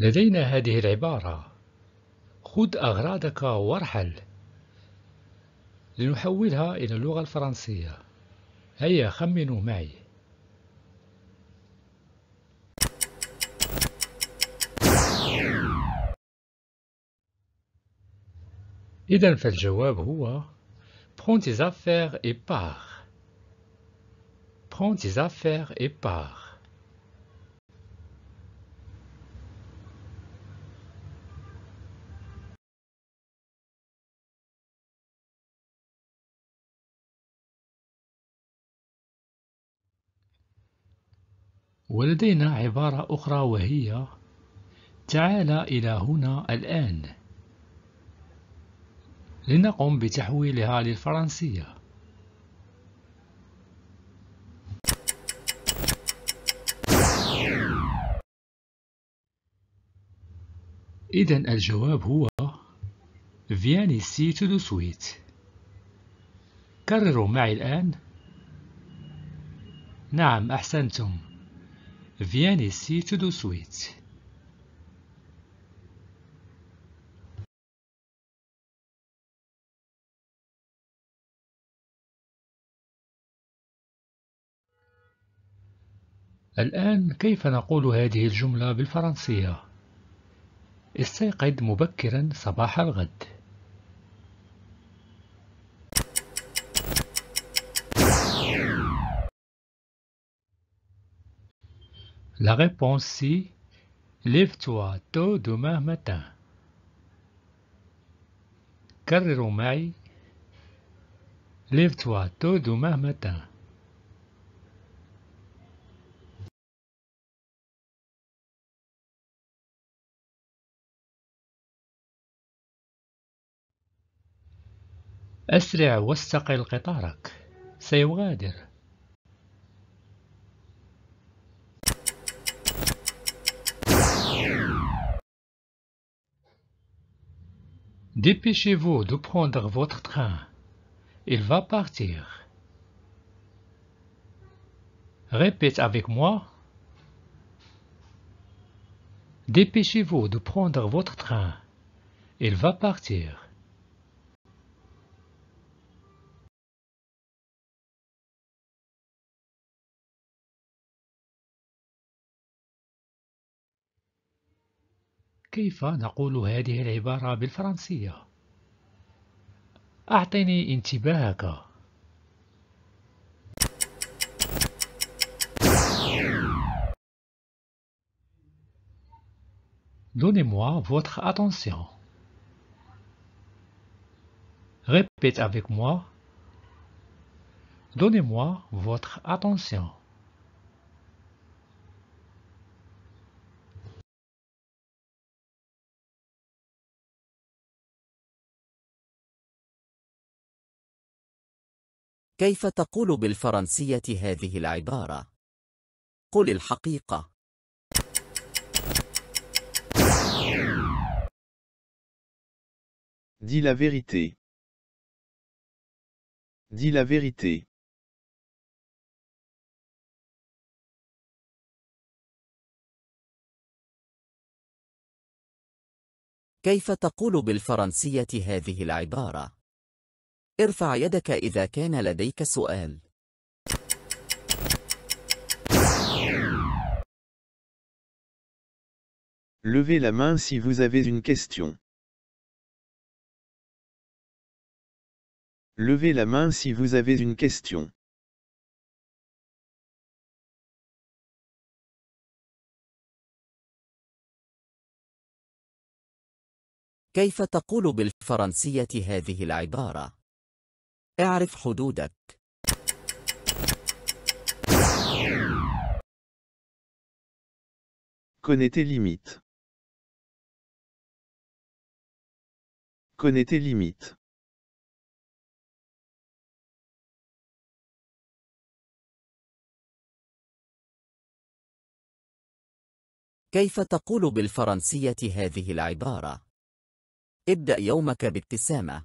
لدينا هذه العبارة خذ أغراضك وارحل لنحولها إلى اللغة الفرنسية هيا خمنوا معي إذا فالجواب هو Prends tes affaires et pars. Prends tes affaires et pars. ولدينا عبارة أخرى وهي تعال إلى هنا الآن لنقم بتحويلها للفرنسية إذا الجواب هو Viens ici tout de suite. كرروا معي الآن. نعم أحسنتم. Viens ici tout de suite. الآن كيف نقول هذه الجملة بالفرنسية؟ استيقظ مبكرا صباح الغد La réponse C. Lève-toi tôt demain matin. كرروا معي. Lève-toi tôt demain matin. أسرع واستقل قطارك سيغادر Dépêchez-vous de prendre votre train. Il va partir. Répète avec moi. Dépêchez-vous de prendre votre train. Il va partir. كيف نقول هذه العبارة بالفرنسية؟ أعطني انتباهك Donnez-moi votre attention. Répète avec moi. Donnez-moi votre attention. كيف تقول بالفرنسية هذه العبارة؟ قل الحقيقة Dis la vérité. Dis la vérité. كيف تقول بالفرنسية هذه العبارة؟ ارفع يدك إذا كان لديك سؤال Levez la main si vous avez une question. Levez la main si vous avez une question. كيف تقول بالفرنسية هذه العبارة؟ اعرف حدودك Connais tes limites. Connais tes limites. كيف تقول بالفرنسية هذه العبارة؟ ابدأ يومك بابتسامة.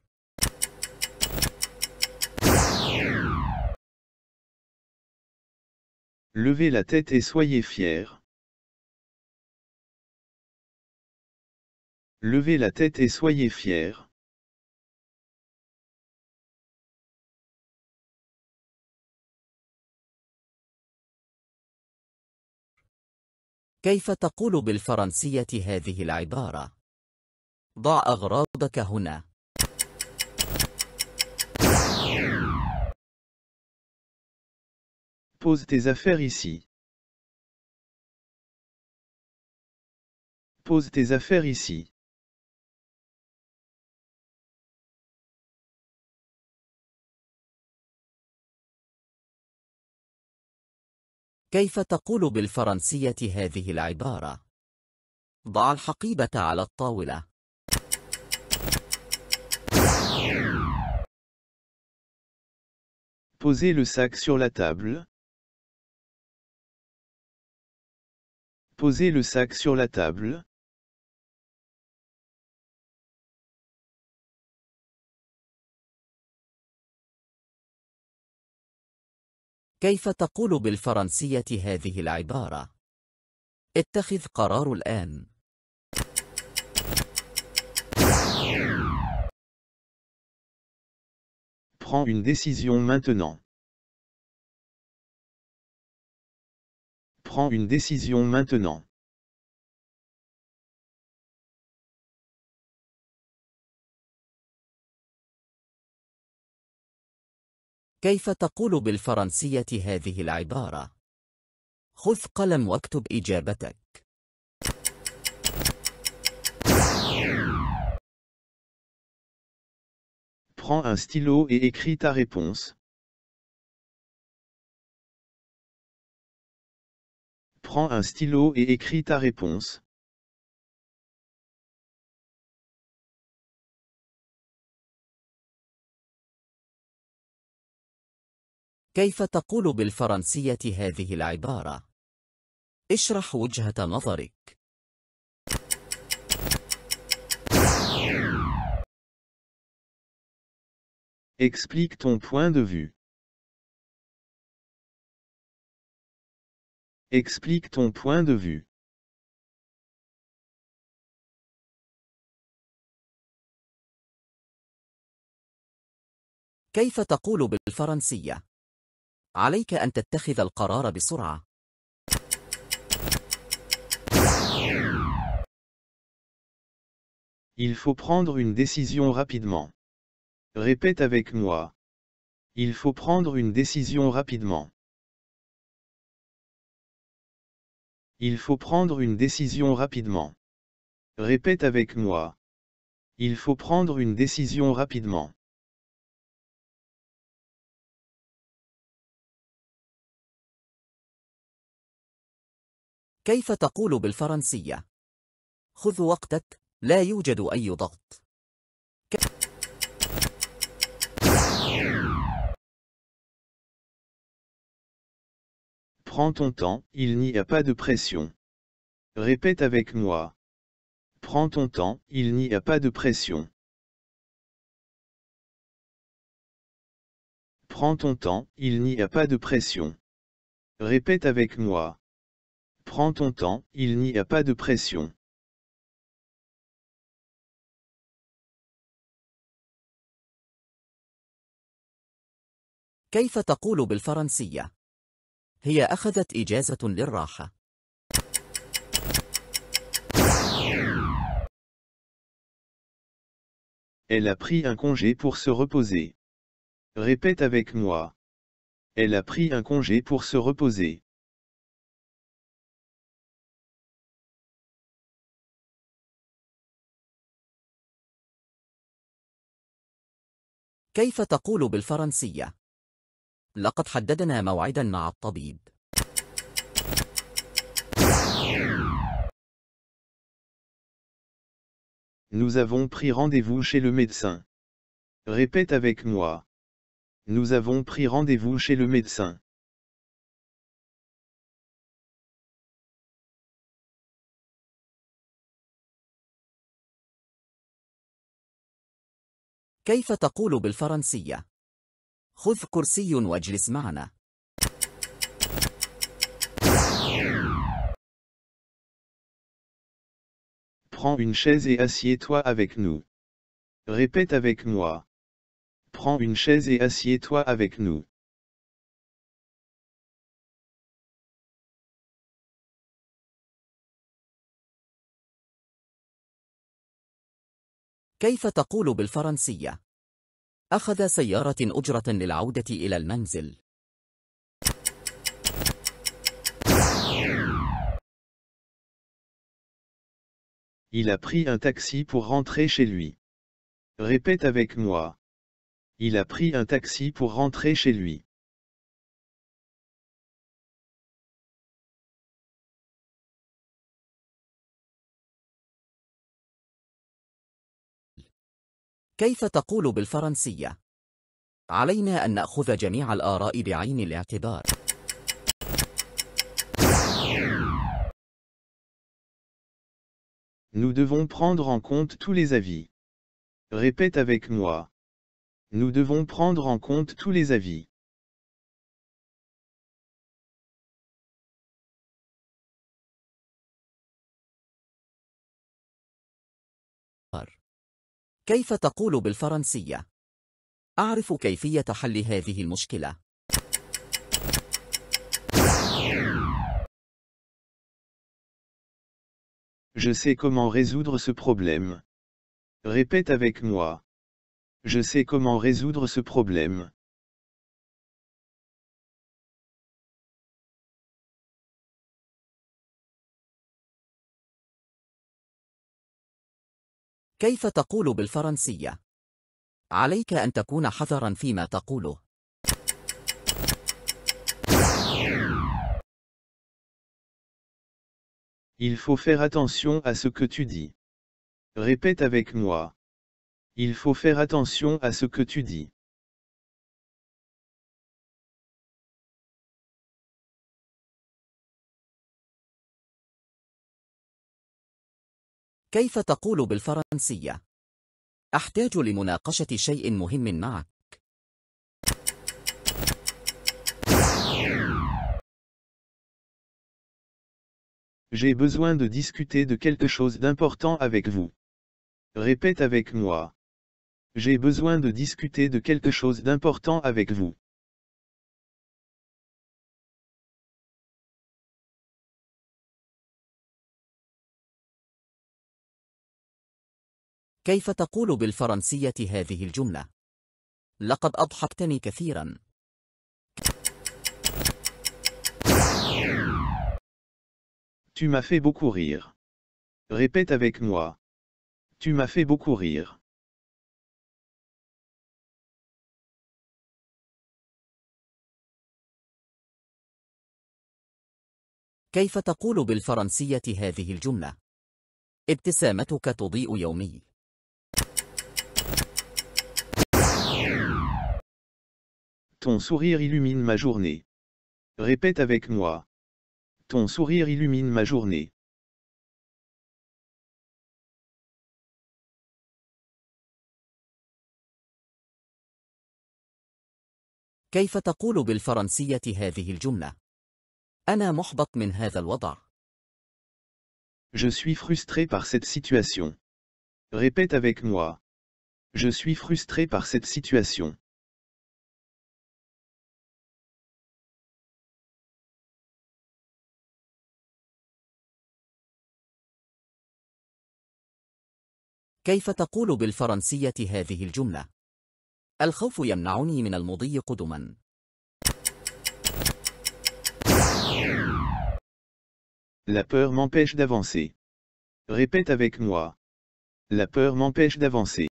Levez la tête et soyez fiers. Levez la tête et soyez fiers. كيف تقول بالفرنسية هذه العبارة؟ ضع أغراضك هنا. Pose tes affaires ici. Pose tes affaires ici. كيف تقول بالفرنسية هذه العبارة؟ ضع الحقيبة على الطاولة. Posez le sac sur la table. Posez le sac sur la table. كيف تقول بالفرنسية هذه العبارة؟ اتخذ قرار الآن. Prends une décision maintenant. prends une décision maintenant. كيف تقول بالفرنسية هذه العبارة؟ خذ قلم واكتب إجابتك. Prends un stylo et écris ta réponse. prends un stylo et écris ta réponse. كيف تقول بالفرنسية هذه العبارة؟ اشرح وجهة نظرك. Explique ton point de vue. Explique ton point de vue. كيف تقول بالفرنسية؟ عليك أن تتخذ Il faut prendre une décision rapidement. Répète avec moi. Il faut prendre une décision rapidement. Il faut prendre une décision rapidement. Répète avec moi. Il faut prendre une décision rapidement. كيف تقول بالفرنسية؟ Prends ton temps, il n'y a pas de pression. Répète avec moi. Prends ton temps, il n'y a pas de pression. Prends ton temps, il n'y a pas de pression. Répète avec moi. Prends ton temps, il n'y a pas de pression. كيف تقول français هي أخذت إجازة للراحة Elle a pris un congé pour se reposer. Répète avec moi. Elle a pris un congé pour se reposer. كيف تقول بالفرنسية؟ لقد حددنا موعدا مع الطبيب. Nous avons pris rendez-vous chez le médecin. Répète avec moi. Nous avons pris rendez-vous chez le médecin. كيف تقول بالفرنسية؟ خذ كرسي واجلس معنا. Prends une chaise et assieds-toi avec nous. Répète avec moi. Prends une chaise et assieds-toi avec nous. كيف تقول بالفرنسية؟ Il a pris un taxi pour rentrer chez lui. Répète avec moi. Il a pris un taxi pour rentrer chez lui. كيف تقول بالفرنسية؟ علينا أن نأخذ جميع الآراء بعين الاعتبار Nous devons prendre en compte tous les avis. Répète avec moi. Nous devons prendre en compte tous les avis. كيف تقول بالفرنسية؟ أعرف كيفية حل هذه المشكلة. Je sais comment résoudre ce problème. Répète avec moi. Je sais comment résoudre ce problème. كيف تقول بالفرنسية؟ عليك أن تكون حذرا فيما تقوله. Il faut faire attention à ce que tu dis. Répète avec moi. Il faut faire attention à ce que tu dis. J'ai besoin de discuter de quelque chose d'important avec vous. Répète avec moi. J'ai besoin de discuter de quelque chose d'important avec vous. كيف تقول بالفرنسية هذه الجملة؟ لقد أضحكتني كثيرا. Tu m'as fait beaucoup rire. Répète avec moi. Tu m'as fait beaucoup rire. كيف تقول بالفرنسية هذه الجملة؟ ابتسامتك تضيء يومي. Ton sourire illumine ma journée. Répète avec moi. Ton sourire illumine ma journée. كيف تقول بالفرنسية هذه الجملة؟ أنا محبط من هذا الوضع. Je suis frustré par cette situation. Répète avec moi. Je suis frustré par cette situation. كيف تقول بالفرنسية هذه الجملة؟ الخوف يمنعني من المضي قدما La peur m'empêche d'avancer. Répète avec moi. La peur m'empêche d'avancer.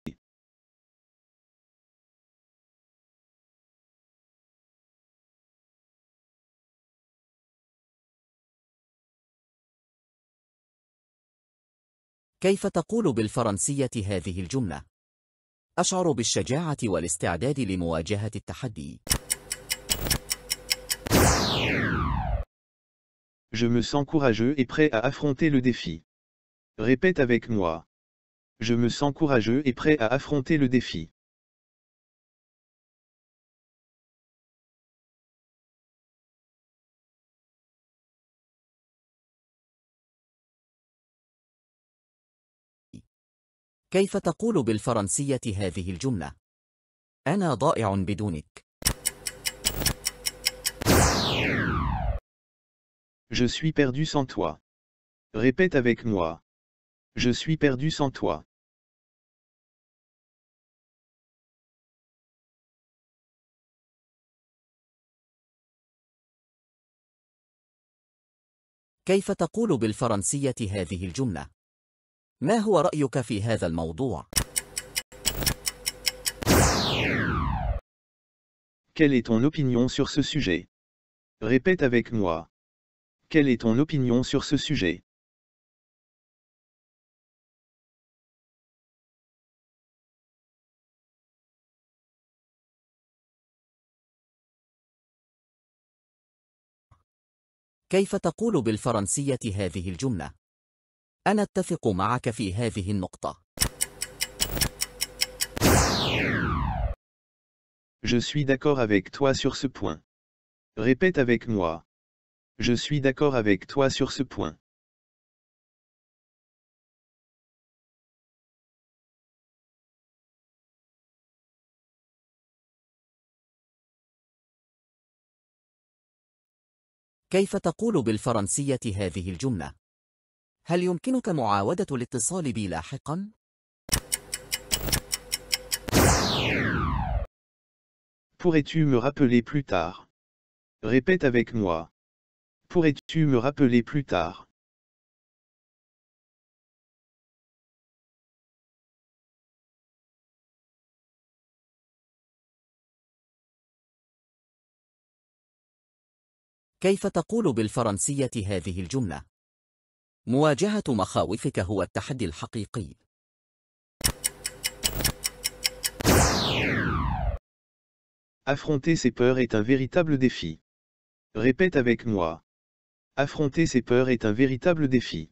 كيف تقول بالفرنسية هذه الجملة؟ أشعر بالشجاعة والاستعداد لمواجهة التحدي. Je me sens courageux et prêt à affronter le défi. Répète avec moi. Je me sens courageux et prêt à affronter le défi. كيف تقول بالفرنسية هذه الجملة؟ أنا ضائع بدونك. Je suis perdu sans toi. Répète avec moi. Je suis perdu sans toi. كيف تقول بالفرنسية هذه الجملة؟ ما هو رأيك في هذا الموضوع؟ Quelle est ton opinion sur ce sujet Répète avec moi. Quelle est ton opinion sur ce sujet كيف تقول بالفرنسية هذه الجملة؟ أنا أتفق معك في هذه النقطة. Je suis d'accord avec toi sur ce point. Répète avec moi. Je suis d'accord avec toi sur ce point. كيف تقول بالفرنسية هذه الجملة؟ هل يمكنك معاودة الاتصال بي لاحقا؟ Pourrais-tu me rappeler plus tard Répète avec moi. Pourrais-tu me rappeler plus tard كيف تقول بالفرنسية هذه الجملة؟ Affronter ses peurs est un véritable défi. Répète avec moi. Affronter ses peurs est un véritable défi.